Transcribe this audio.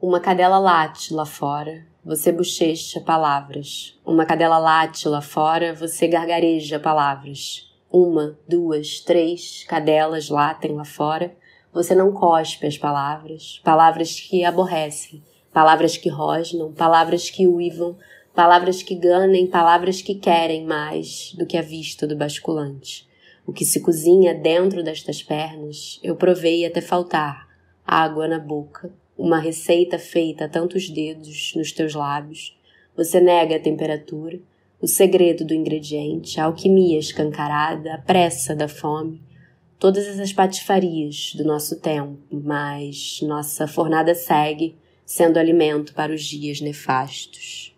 Uma cadela late lá fora, você bochecha palavras. Uma cadela late lá fora, você gargareja palavras. Uma, duas, três cadelas latem lá fora, você não cospe as palavras, palavras que aborrecem, palavras que rosnam, palavras que uivam, palavras que ganem, palavras que querem mais do que a vista do basculante. O que se cozinha dentro destas pernas, eu provei até faltar água na boca uma receita feita a tantos dedos nos teus lábios, você nega a temperatura, o segredo do ingrediente, a alquimia escancarada, a pressa da fome, todas essas patifarias do nosso tempo, mas nossa fornada segue sendo alimento para os dias nefastos.